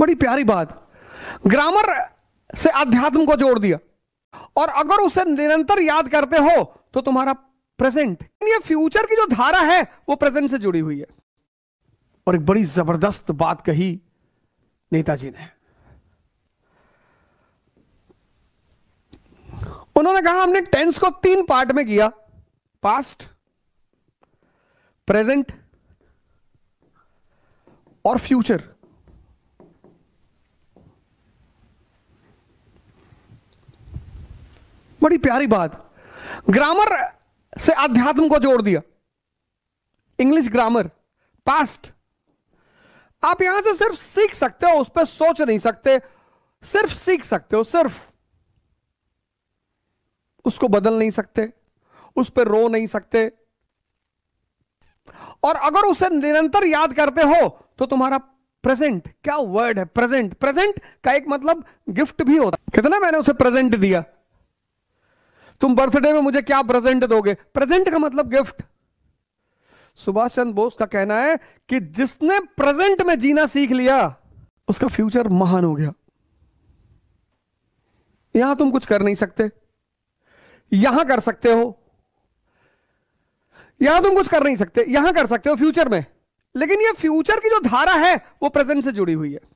बड़ी प्यारी बात ग्रामर से अध्यात्म को जोड़ दिया और अगर उसे निरंतर याद करते हो तो तुम्हारा प्रेजेंट ये फ्यूचर की जो धारा है वो प्रेजेंट से जुड़ी हुई है और एक बड़ी जबरदस्त बात कही नेताजी ने उन्होंने कहा हमने टेंस को तीन पार्ट में किया पास्ट प्रेजेंट और फ्यूचर बड़ी प्यारी बात ग्रामर से अध्यात्म को जोड़ दिया इंग्लिश ग्रामर पास्ट आप यहां से सिर्फ सीख सकते हो उस पर सोच नहीं सकते सिर्फ सीख सकते हो सिर्फ उसको बदल नहीं सकते उस पर रो नहीं सकते और अगर उसे निरंतर याद करते हो तो तुम्हारा प्रेजेंट क्या वर्ड है प्रेजेंट प्रेजेंट का एक मतलब गिफ्ट भी होता कितना मैंने उसे प्रेजेंट दिया तुम बर्थडे में मुझे क्या प्रेजेंट दोगे प्रेजेंट का मतलब गिफ्ट सुभाष चंद्र बोस का कहना है कि जिसने प्रेजेंट में जीना सीख लिया उसका फ्यूचर महान हो गया यहां तुम कुछ कर नहीं सकते यहां कर सकते हो यहां तुम कुछ कर नहीं सकते यहां कर सकते हो फ्यूचर में लेकिन ये फ्यूचर की जो धारा है वो प्रेजेंट से जुड़ी हुई है